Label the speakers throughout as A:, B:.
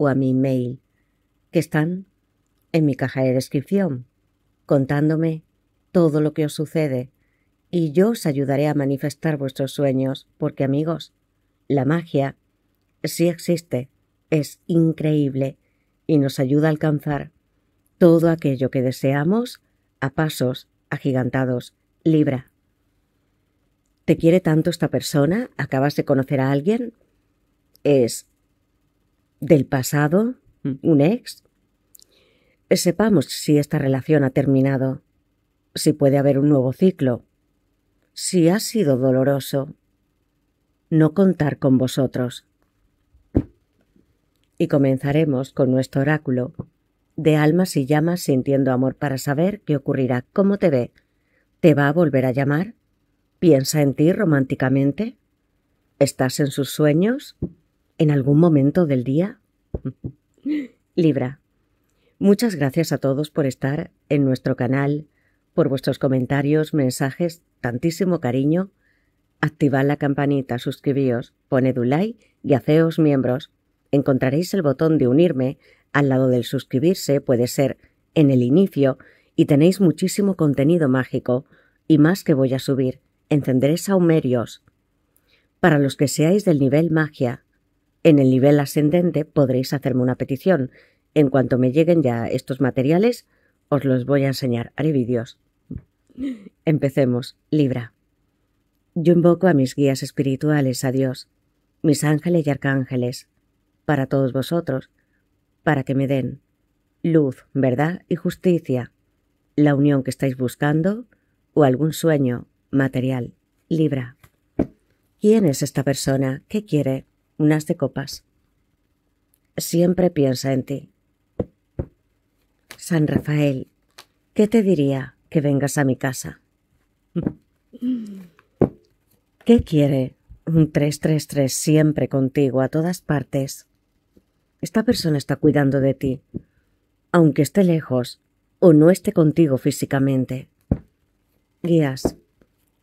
A: o a mi mail, que están en mi caja de descripción, contándome todo lo que os sucede y yo os ayudaré a manifestar vuestros sueños, porque amigos, la magia sí existe, es increíble y nos ayuda a alcanzar todo aquello que deseamos a pasos agigantados. Libra. ¿Te quiere tanto esta persona? ¿Acabas de conocer a alguien? Es del pasado, mm. un ex. Sepamos si esta relación ha terminado, si puede haber un nuevo ciclo, si ha sido doloroso. No contar con vosotros. Y comenzaremos con nuestro oráculo de almas y llamas sintiendo amor para saber qué ocurrirá, cómo te ve. ¿Te va a volver a llamar? ¿Piensa en ti románticamente? ¿Estás en sus sueños? en algún momento del día? Libra. Muchas gracias a todos por estar en nuestro canal, por vuestros comentarios, mensajes, tantísimo cariño. Activad la campanita, suscribíos, poned un like y hacéos miembros. Encontraréis el botón de unirme al lado del suscribirse, puede ser en el inicio, y tenéis muchísimo contenido mágico y más que voy a subir. Encenderé saumerios. Para los que seáis del nivel magia, en el nivel ascendente podréis hacerme una petición. En cuanto me lleguen ya estos materiales, os los voy a enseñar. Haré vídeos. Empecemos. Libra. Yo invoco a mis guías espirituales, a Dios, mis ángeles y arcángeles, para todos vosotros, para que me den luz, verdad y justicia, la unión que estáis buscando o algún sueño material. Libra. ¿Quién es esta persona? ¿Qué quiere? Unas de copas. Siempre piensa en ti. San Rafael, ¿qué te diría que vengas a mi casa? ¿Qué quiere un 333 siempre contigo a todas partes? Esta persona está cuidando de ti, aunque esté lejos o no esté contigo físicamente. Guías,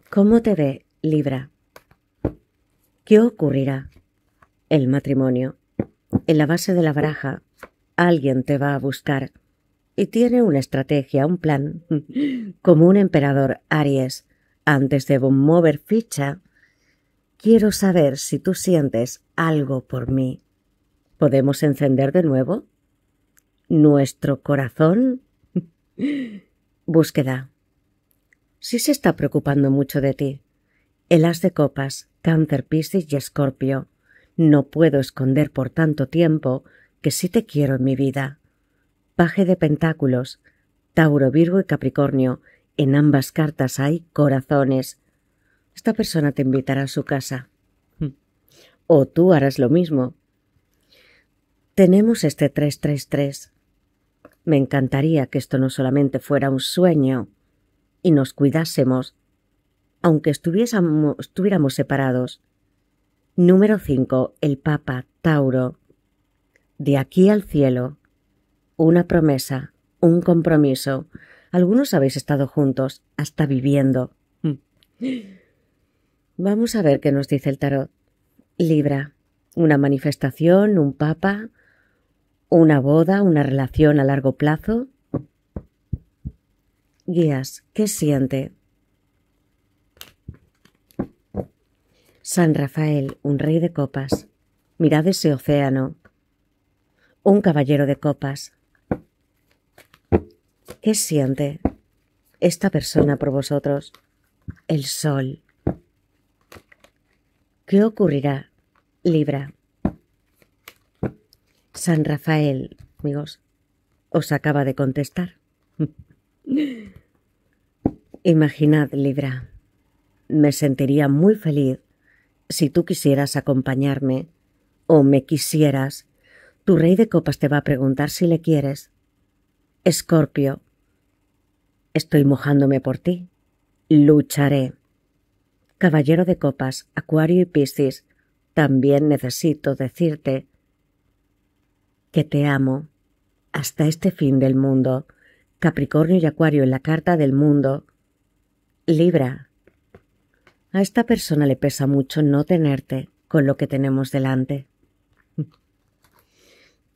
A: ¿cómo te ve Libra? ¿Qué ocurrirá? El matrimonio. En la base de la baraja, alguien te va a buscar y tiene una estrategia, un plan, como un emperador Aries. Antes de mover ficha, quiero saber si tú sientes algo por mí. ¿Podemos encender de nuevo? ¿Nuestro corazón? Búsqueda. Si se está preocupando mucho de ti. El as de copas, cáncer, piscis y escorpio. No puedo esconder por tanto tiempo que sí te quiero en mi vida. Paje de Pentáculos, Tauro, Virgo y Capricornio, en ambas cartas hay corazones. Esta persona te invitará a su casa. Hmm. O tú harás lo mismo. Tenemos este 333. Me encantaría que esto no solamente fuera un sueño y nos cuidásemos, aunque estuviéramos separados, Número 5. El Papa Tauro. De aquí al cielo. Una promesa, un compromiso. Algunos habéis estado juntos, hasta viviendo. Mm. Vamos a ver qué nos dice el tarot. Libra. Una manifestación, un papa, una boda, una relación a largo plazo. Guías, ¿qué siente? San Rafael, un rey de copas. Mirad ese océano. Un caballero de copas. ¿Qué siente esta persona por vosotros? El sol. ¿Qué ocurrirá? Libra. San Rafael, amigos, os acaba de contestar. Imaginad, Libra, me sentiría muy feliz si tú quisieras acompañarme o me quisieras, tu rey de copas te va a preguntar si le quieres. Escorpio, estoy mojándome por ti. Lucharé. Caballero de copas, Acuario y Piscis, también necesito decirte que te amo hasta este fin del mundo. Capricornio y Acuario en la carta del mundo. Libra, a esta persona le pesa mucho no tenerte con lo que tenemos delante.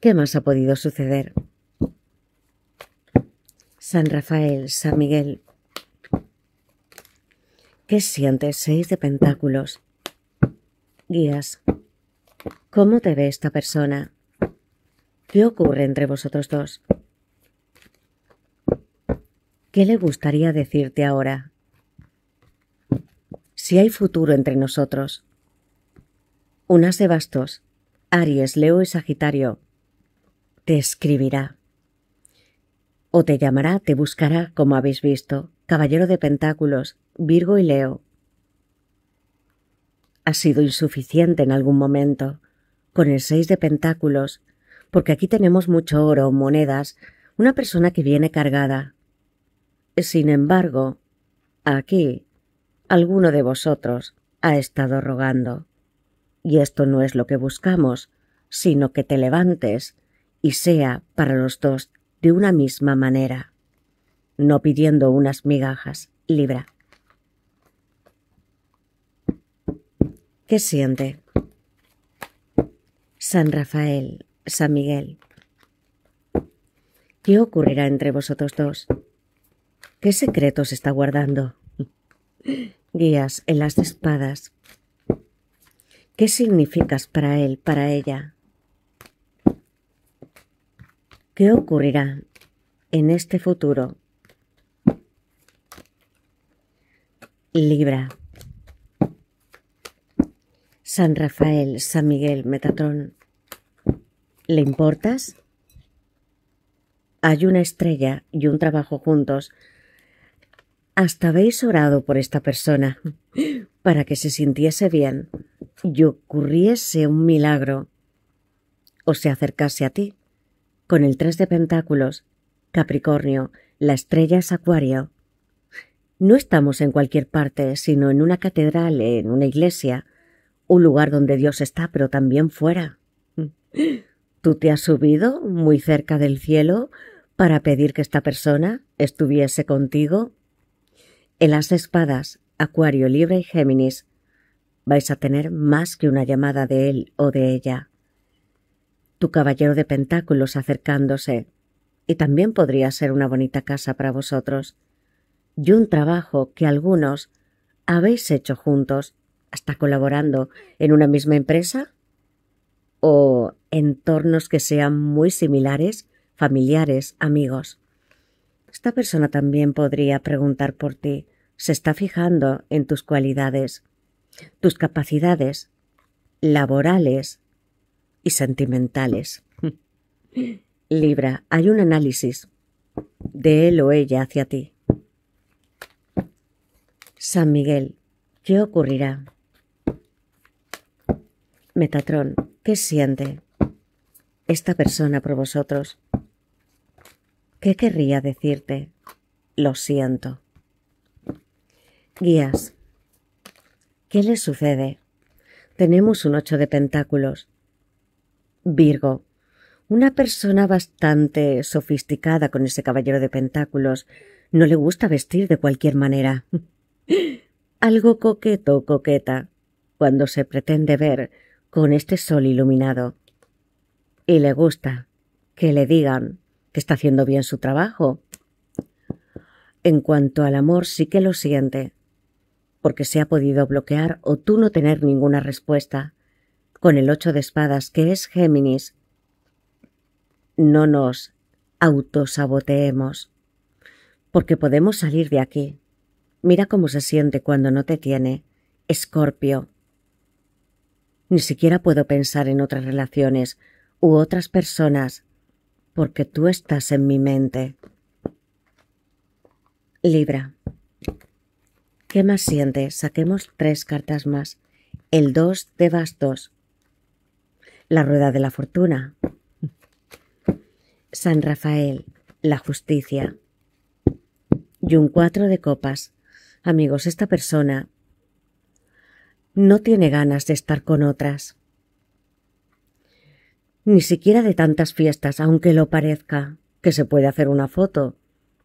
A: ¿Qué más ha podido suceder? San Rafael, San Miguel. ¿Qué sientes? Seis de Pentáculos. Guías. ¿Cómo te ve esta persona? ¿Qué ocurre entre vosotros dos? ¿Qué le gustaría decirte ahora? si hay futuro entre nosotros. unas as de bastos, Aries, Leo y Sagitario, te escribirá. O te llamará, te buscará, como habéis visto, Caballero de Pentáculos, Virgo y Leo. Ha sido insuficiente en algún momento, con el seis de Pentáculos, porque aquí tenemos mucho oro, monedas, una persona que viene cargada. Sin embargo, aquí alguno de vosotros ha estado rogando. Y esto no es lo que buscamos, sino que te levantes y sea para los dos de una misma manera, no pidiendo unas migajas, Libra. ¿Qué siente? San Rafael, San Miguel. ¿Qué ocurrirá entre vosotros dos? ¿Qué secretos está guardando? guías en las espadas. ¿Qué significas para él, para ella? ¿Qué ocurrirá en este futuro? Libra. San Rafael, San Miguel, Metatrón. ¿Le importas? Hay una estrella y un trabajo juntos hasta habéis orado por esta persona para que se sintiese bien y ocurriese un milagro o se acercase a ti. Con el tres de pentáculos, Capricornio, la estrella es Acuario. No estamos en cualquier parte, sino en una catedral, en una iglesia, un lugar donde Dios está, pero también fuera. Tú te has subido muy cerca del cielo para pedir que esta persona estuviese contigo en las espadas, Acuario, Libra y Géminis, vais a tener más que una llamada de él o de ella. Tu caballero de pentáculos acercándose, y también podría ser una bonita casa para vosotros, y un trabajo que algunos habéis hecho juntos, hasta colaborando en una misma empresa, o entornos que sean muy similares, familiares, amigos. Esta persona también podría preguntar por ti, se está fijando en tus cualidades, tus capacidades laborales y sentimentales. Libra, hay un análisis de él o ella hacia ti. San Miguel, ¿qué ocurrirá? Metatrón, ¿qué siente esta persona por vosotros? ¿Qué querría decirte? Lo siento. Guías. ¿Qué le sucede? Tenemos un ocho de pentáculos. Virgo. Una persona bastante sofisticada con ese caballero de pentáculos. No le gusta vestir de cualquier manera. Algo coqueto o coqueta cuando se pretende ver con este sol iluminado. Y le gusta que le digan que está haciendo bien su trabajo. En cuanto al amor, sí que lo siente porque se ha podido bloquear o tú no tener ninguna respuesta. Con el ocho de espadas, que es Géminis, no nos autosaboteemos, porque podemos salir de aquí. Mira cómo se siente cuando no te tiene. Escorpio. Ni siquiera puedo pensar en otras relaciones u otras personas, porque tú estás en mi mente. Libra. ¿Qué más siente? Saquemos tres cartas más. El 2 de bastos. La rueda de la fortuna. San Rafael, la justicia. Y un 4 de copas. Amigos, esta persona no tiene ganas de estar con otras. Ni siquiera de tantas fiestas, aunque lo parezca, que se puede hacer una foto,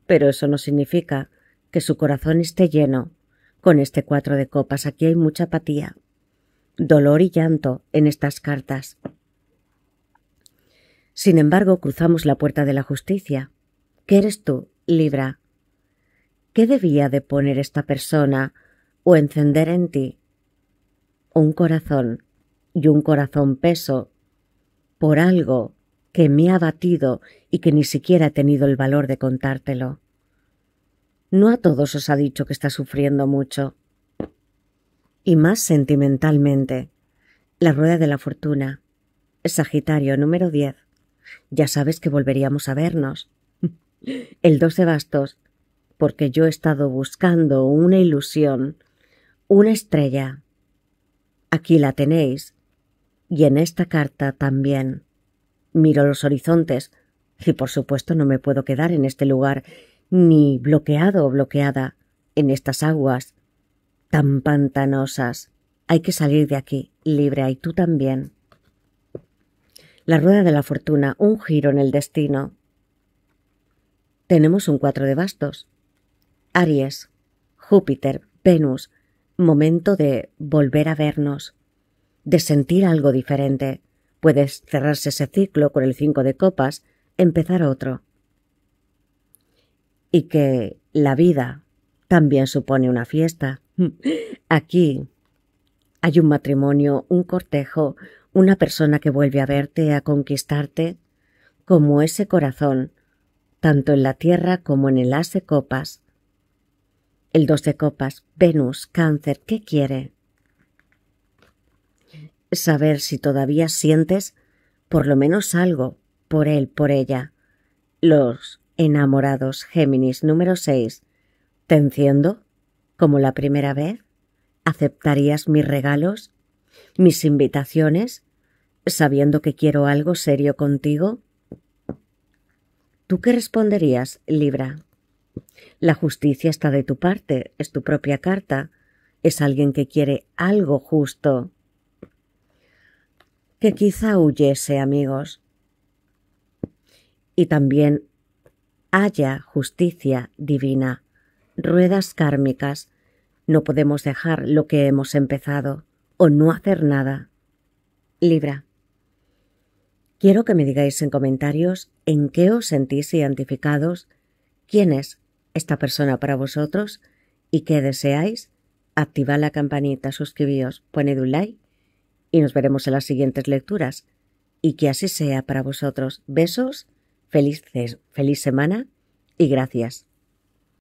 A: pero eso no significa que su corazón esté lleno con este cuatro de copas. Aquí hay mucha apatía, dolor y llanto en estas cartas. Sin embargo, cruzamos la puerta de la justicia. ¿Qué eres tú, Libra? ¿Qué debía de poner esta persona o encender en ti? Un corazón y un corazón peso por algo que me ha batido y que ni siquiera he tenido el valor de contártelo. No a todos os ha dicho que está sufriendo mucho. Y más sentimentalmente. La rueda de la fortuna. Sagitario número 10. Ya sabes que volveríamos a vernos. El 2 bastos. Porque yo he estado buscando una ilusión. Una estrella. Aquí la tenéis. Y en esta carta también. Miro los horizontes, y por supuesto no me puedo quedar en este lugar ni bloqueado o bloqueada en estas aguas tan pantanosas. Hay que salir de aquí, libre, y tú también. La rueda de la fortuna, un giro en el destino. Tenemos un cuatro de bastos. Aries, Júpiter, Venus, momento de volver a vernos, de sentir algo diferente. Puedes cerrarse ese ciclo con el cinco de copas, empezar otro y que la vida también supone una fiesta. Aquí hay un matrimonio, un cortejo, una persona que vuelve a verte, a conquistarte, como ese corazón, tanto en la tierra como en el as de copas. El dos de copas, Venus, cáncer, ¿qué quiere? Saber si todavía sientes por lo menos algo por él, por ella. Los Enamorados, Géminis número 6. ¿Te enciendo? ¿Como la primera vez? ¿Aceptarías mis regalos? ¿Mis invitaciones? ¿Sabiendo que quiero algo serio contigo? ¿Tú qué responderías, Libra? La justicia está de tu parte, es tu propia carta, es alguien que quiere algo justo. Que quizá huyese, amigos. Y también haya justicia divina, ruedas kármicas, no podemos dejar lo que hemos empezado o no hacer nada. Libra. Quiero que me digáis en comentarios en qué os sentís identificados, quién es esta persona para vosotros y qué deseáis. Activad la campanita, suscribíos, poned un like y nos veremos en las siguientes lecturas. Y que así sea para vosotros. Besos Feliz, feliz semana y gracias.